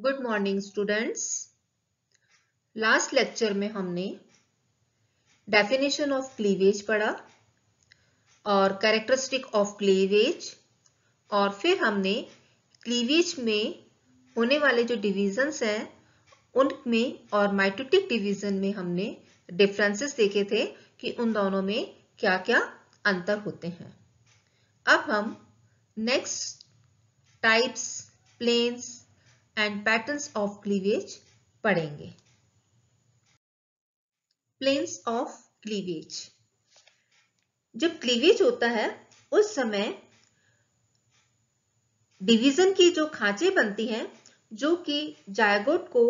Good morning students last lecture में हमने definition of cleavage पढ़ा और कैरेक्टरिस्टिक ऑफ क्लीवेज और फिर हमने क्लीवेज में होने वाले जो डिविजन्स हैं उनमें और माइटोटिक डिवीजन में हमने डिफरेंसेस देखे थे कि उन दोनों में क्या क्या अंतर होते हैं अब हम next types planes and patterns of cleavage पढ़ेंगे प्लेन्स ऑफ क्लीवेज जब क्लीवेज होता है उस समय डिवीजन की जो खांचे बनती हैं जो कि जायगोट को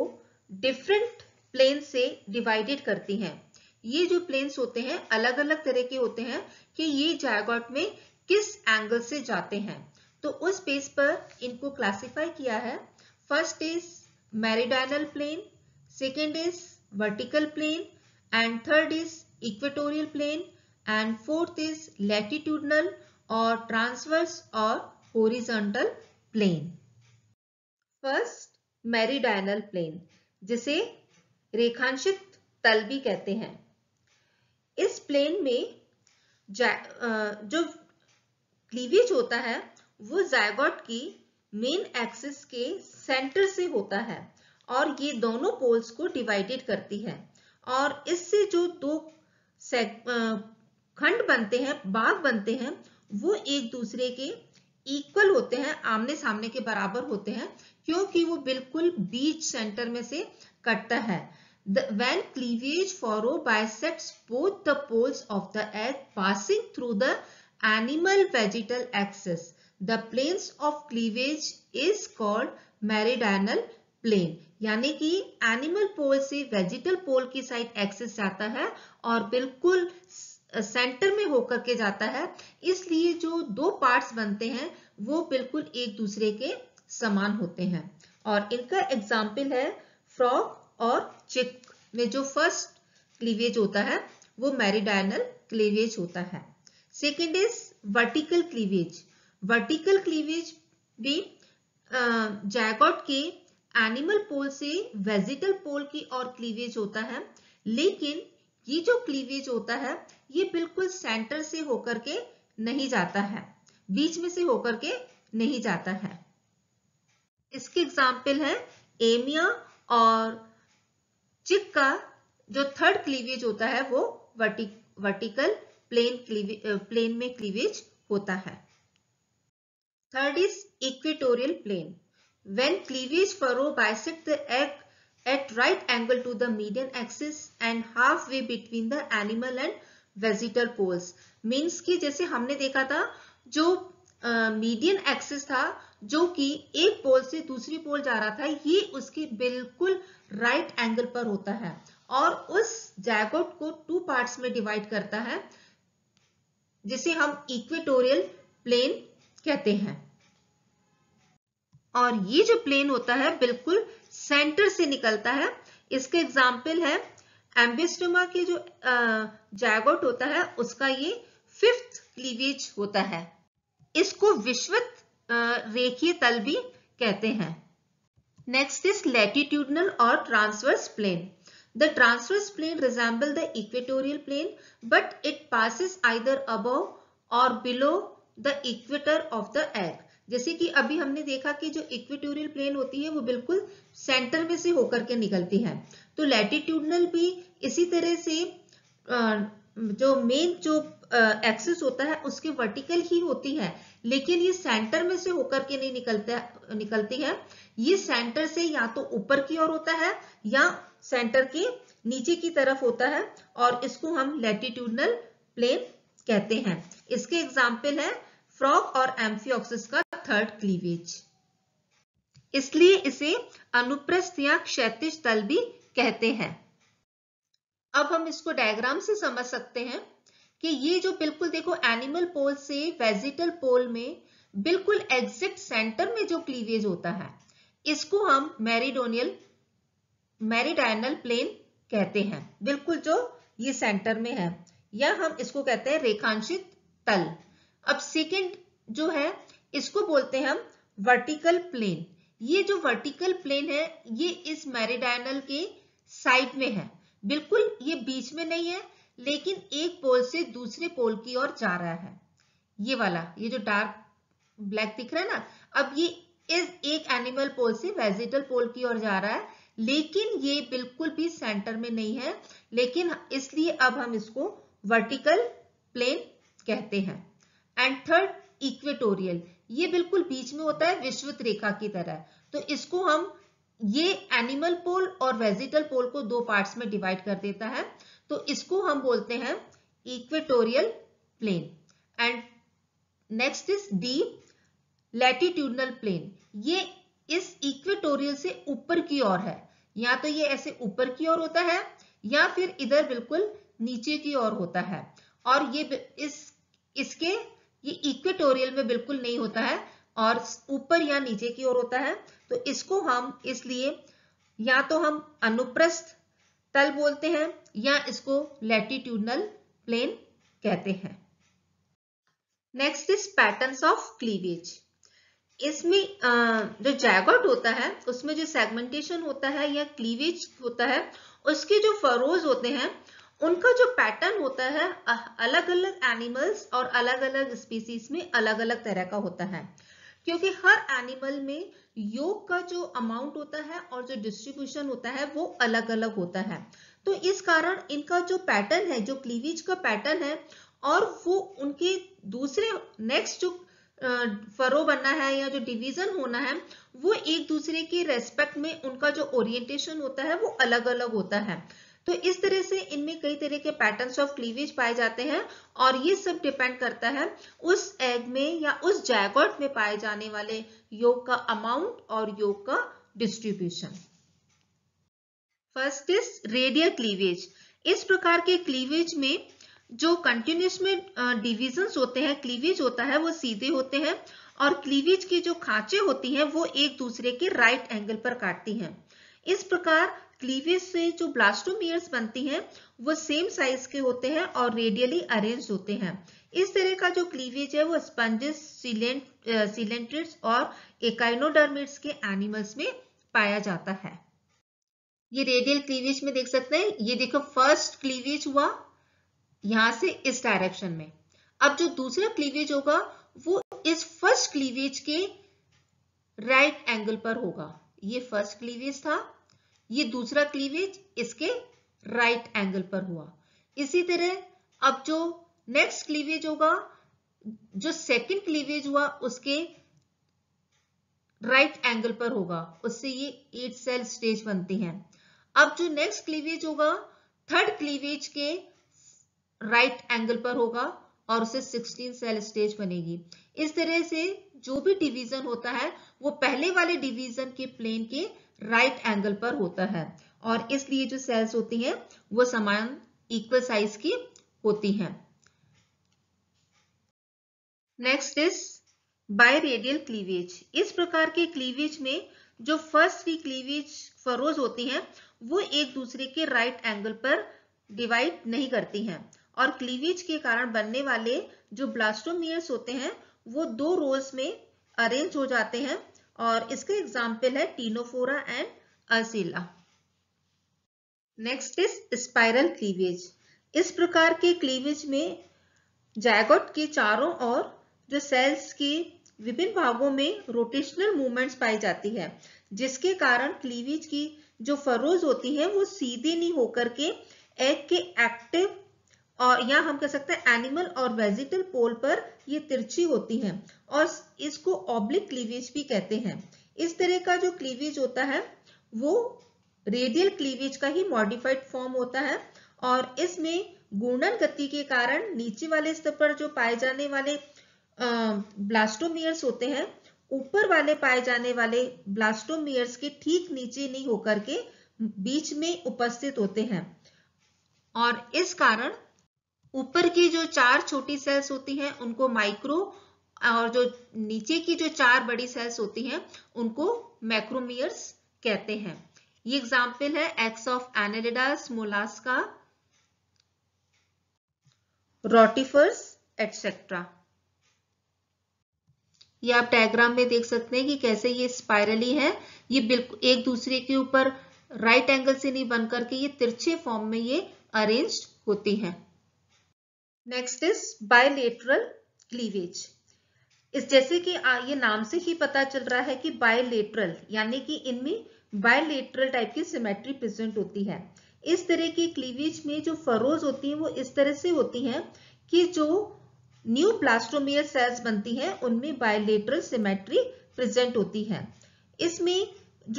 डिफरेंट प्लेन से डिवाइडेड करती हैं ये जो प्लेन्स होते हैं अलग अलग तरह के होते हैं कि ये जायगोट में किस एंगल से जाते हैं तो उस बेस पर इनको क्लासिफाई किया है First is meridional plane, second is vertical plane and third is equatorial plane and fourth is latitudinal or transverse or horizontal plane. First meridional plane jise rekhanshit tal bhi kehte hain is plane mein jo cleavage hota hai wo zygote ki main axis के centre से होता है और ये दोनों poles को divided करती है और इससे जो दो खंड बनते हैं भाग बनते हैं वो एक दूसरे के इक्वल होते हैं आमने सामने के बराबर होते हैं क्योंकि वो बिल्कुल बीच सेंटर में से कटता है when cleavage furrow furrow bisects both the poles of the earth passing through the animal vegetal the planes of cleavage is called meridional plane यानी कि एनिमल पोल से वेजिटल पोल की साइड एक्सेस जाता है और बिल्कुल सेंटर में होकर के जाता है इसलिए जो दो पार्ट्स बनते हैं वो बिल्कुल एक दूसरे के समान होते हैं और इनका एग्जाम्पल है फ्रॉक और चिक में जो फर्स्ट क्लीवेज होता है वो मेरिडाइनल क्लीवेज होता है second is vertical cleavage vertical cleavage भी जैगॉट के एनिमल पोल से वेजिटल पोल की और क्लीवेज होता है लेकिन ये जो क्लीवेज होता है ये बिल्कुल सेंटर से होकर के नहीं जाता है बीच में से होकर के नहीं जाता है इसके एग्जाम्पल है एमिया और चिक का जो थर्ड क्लीवेज होता है वो वर्टिक वर्टिकल प्लेन प्लेन में क्लीवेज होता है Third is equatorial plane. When cleavage furrow bisect the egg at right angle to the median axis and halfway between the animal and vegetal poles means कि जैसे हमने देखा था जो median uh, axis था जो कि एक पोल से दूसरी पोल जा रहा था ये उसके बिल्कुल राइट right एंगल पर होता है और उस जैगोट को टू पार्ट्स में डिवाइड करता है जिसे हम इक्वेटोरियल प्लेन कहते हैं और ये जो प्लेन होता है बिल्कुल सेंटर से निकलता है इसके एग्जाम्पल है एम्बेस्टोमा के जो जैगोट होता है उसका ये फिफ्थ क्लीवेज होता है इसको विश्वत रेखीय तल भी कहते हैं नेक्स्ट इज लेटिट्यूडनल और transverse plane the transverse plane resemble the equatorial plane but it passes either above or below the equator of the earth जैसे कि अभी हमने देखा कि जो इक्वेटोरियल प्लेन होती है वो बिल्कुल सेंटर में से होकर के निकलती है तो लैटिट्यूडनल भी इसी तरह से जो मेन जो एक्सिस होता है उसके वर्टिकल ही होती है लेकिन ये सेंटर में से होकर के नहीं निकलता निकलती है ये सेंटर से या तो ऊपर की ओर होता है या सेंटर के नीचे की तरफ होता है और इसको हम लैटिट्यूडनल प्लेन कहते हैं इसके एग्जाम्पल है फ्रॉक और एम्फियोक्सिस का थर्ड क्लीवेज इसलिए इसे अनुप्रस्थ या क्षैतिज तल भी कहते हैं अब हम इसको डायग्राम से समझ सकते हैं कि ये जो बिल्कुल देखो एनिमल पोल से वेजिटल पोल में बिल्कुल एग्जैक्ट सेंटर में जो क्लीवेज होता है इसको हम मैरिडोनियल मैरिडाइनल प्लेन कहते हैं बिल्कुल जो ये सेंटर में है या हम इसको कहते हैं रेखांशित तल अब सेकेंड जो है इसको बोलते हैं हम वर्टिकल प्लेन ये जो वर्टिकल प्लेन है ये इस मैरिडाइनल के साइड में है बिल्कुल ये बीच में नहीं है लेकिन एक पोल से दूसरे पोल की ओर जा रहा है ये वाला ये जो डार्क ब्लैक दिख रहा है ना अब ये इस एक एनिमल पोल से वेजिटल पोल की ओर जा रहा है लेकिन ये बिल्कुल भी सेंटर में नहीं है लेकिन इसलिए अब हम इसको वर्टिकल प्लेन कहते हैं एंड थर्ड इक्वेटोरियल ये बिल्कुल बीच में होता है विश्वत रेखा की तरह तो इसको हम ये एनिमल पोल और वेजिटल पोल को दो पार्ट्स में डिवाइड कर देता है तो इसको हम बोलते हैं equatorial plane and next is the latitudinal plane ये इस इक्वेटोरियल से ऊपर की ओर है या तो ये ऐसे ऊपर की ओर होता है या फिर इधर बिल्कुल नीचे की ओर होता है और ये इस इसके ये इक्वेटोरियल में बिल्कुल नहीं होता है और ऊपर या नीचे की ओर होता है तो इसको हम इसलिए या तो हम अनुप्रस्थ तल बोलते हैं या इसको लेटिट्यूडनल प्लेन कहते हैं next is pattern of cleavage इसमें जो जैगोट होता है उसमें जो सेगमेंटेशन होता है या क्लीवेज होता है उसके जो फरोज होते हैं उनका जो पैटर्न होता है अलग अलग एनिमल्स और अलग अलग स्पीसीज में अलग अलग तरह का होता है क्योंकि हर एनिमल में योग का जो अमाउंट होता है और जो डिस्ट्रीब्यूशन होता है वो अलग अलग होता है तो इस कारण इनका जो पैटर्न है जो क्लीवेज का पैटर्न है और वो उनके दूसरे नेक्स्ट जो फरो बनना है या जो डिवीजन होना है वो एक दूसरे के रेस्पेक्ट में उनका जो ओरिएंटेशन होता है वो अलग अलग होता है तो इस तरह से इनमें कई तरह के पैटर्न ऑफ क्लीवेज पाए जाते हैं और ये सब डिपेंड करता है उस एग में या उस जैगोट में पाए जाने वाले योग का अमाउंट और योग का distribution first is radial cleavage इस प्रकार के क्लीवेज में जो कंटिन्यूस में डिविजन होते हैं क्लीवेज होता है वो सीधे होते हैं और क्लीवेज की जो खांचे होती हैं वो एक दूसरे के राइट right एंगल पर काटती हैं इस प्रकार क्लीवियस से जो ब्लास्टोमियर्स बनती हैं वो सेम साइज के होते हैं और रेडियली अरेंज होते हैं इस तरह का जो क्लीवेज है वो स्पंजेस सीलेंट सीलेंट्रिड्स और एकाइनोडर्मिट्स के एनिमल्स में पाया जाता है ये रेडियल क्लीवेज में देख सकते हैं ये देखो फर्स्ट क्लीवेज हुआ यहां से इस डायरेक्शन में अब जो दूसरा क्लीवेज होगा वो इस फर्स्ट क्लीवेज के राइट right एंगल पर होगा ये फर्स्ट क्लीवेज था ये दूसरा क्लीवेज इसके राइट right एंगल पर हुआ इसी तरह अब जो नेक्स्ट क्लीवेज होगा जो सेकंड क्लीवेज हुआ उसके राइट right एंगल पर होगा उससे ये एट सेल स्टेज बनते हैं अब जो नेक्स्ट क्लीवेज होगा थर्ड क्लीवेज के राइट right एंगल पर होगा और उसे 16 सेल स्टेज बनेगी इस तरह से जो भी डिवीजन होता है वो पहले वाले डिवीजन के प्लेन के राइट right एंगल पर होता है और इसलिए जो सेल्स होती हैं वो समान इक्वल साइज की होती हैं next is biradial cleavage इस प्रकार के क्लीवेज में जो फर्स्ट थ्री क्लीवेज फरोज होती हैं वो एक दूसरे के राइट right एंगल पर डिवाइड नहीं करती हैं और क्लीवेज के कारण बनने वाले जो ब्लास्टोमियर्स होते हैं वो दो रोज में अरेंज हो जाते हैं और इसका एग्जाम्पल है टीनोफोरा एंड अर्सिला नेक्स्ट इज स्पाइरल क्लीवेज इस प्रकार के क्लीवेज में जैगोट के चारों ओर जो सेल्स के विभिन्न भागों में रोटेशनल मूवमेंट्स पाई जाती है जिसके कारण क्लीवेज की जो फरोज होती है वो सीधे नहीं होकर के एग के एक्टिव और या हम कह सकते हैं एनिमल और वेजिटल पोल पर ये तिरछी होती है और इसको ऑब्लिक क्लीवेज भी कहते हैं इस तरह का जो क्लीवेज होता है वो रेडियल क्लीवेज का ही मॉडिफाइड फॉर्म होता है और इसमें गुणन गति के कारण नीचे वाले स्तर पर जो पाए जाने वाले ब्लास्टोमियर्स होते हैं ऊपर वाले पाए जाने वाले ब्लास्टोमियर्स के ठीक नीचे नहीं होकर के बीच में उपस्थित होते हैं और इस कारण ऊपर की जो चार छोटी सेल्स होती हैं उनको माइक्रो और जो नीचे की जो चार बड़ी सेल्स होती हैं उनको मैक्रोमियर्स कहते हैं ये एग्जाम्पल है eggs of Annelida Mollusca rotifers etcetera ये आप डायग्राम में देख सकते हैं कि कैसे ये स्पायरली है ये बिल्कुल एक दूसरे के ऊपर राइट एंगल से नहीं बनकर के ये तिरछे फॉर्म में ये अरेन्ज होती हैं नेक्स्ट इज बायलेटरल क्लीवेज इस जैसे कि ये नाम से ही पता चल रहा है कि बायलेटरल यानी कि इनमें बायलेटरल टाइप की सिमेट्री प्रेजेंट होती है इस तरह की क्लीवेज में जो फरोज होती हैं वो इस तरह से होती हैं कि जो न्यू प्लास्टोमियर सेल्स बनती हैं उनमें बायलेटरल सिमेट्री प्रेजेंट होती है इसमें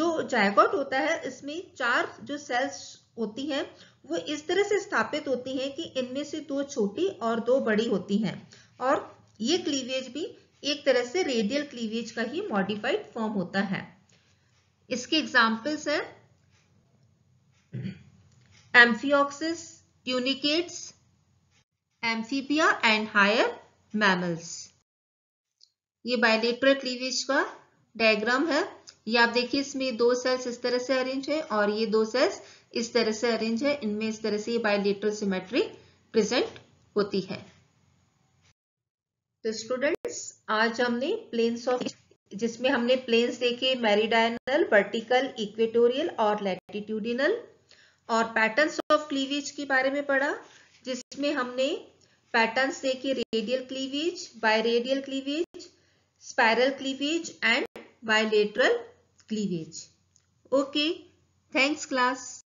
जो जायगोट होता है इसमें चार जो सेल्स होती हैं वो इस तरह से स्थापित होती हैं कि इनमें से दो छोटी और दो बड़ी होती हैं और ये क्लीवेज भी एक तरह से रेडियल क्लीवेज का ही मॉडिफाइड फॉर्म होता है इसके एग्जाम्पल्स हैं Amphioxus tunicates Amphibia and higher mammals ये बायलेटरल क्लीवेज का डायग्राम है ये आप देखिए इसमें दो सेल्स इस तरह से अरेंज है और ये दो सेल्स इस तरह से अरेंज है इनमें इस तरह से ये बायोलेटरल सिमेट्री प्रेजेंट होती है तो स्टूडेंट्स आज हमने प्लेन्स ऑफ जिसमें हमने प्लेन्स देखे मेरिडाइनल वर्टिकल इक्वेटोरियल और लैटिट्यूडिनल और पैटर्न्स ऑफ क्लीवेज के बारे में पढ़ा जिसमें हमने पैटर्न्स देखे radial cleavage biradial cleavage spiral cleavage and bilateral cleavage okay thanks class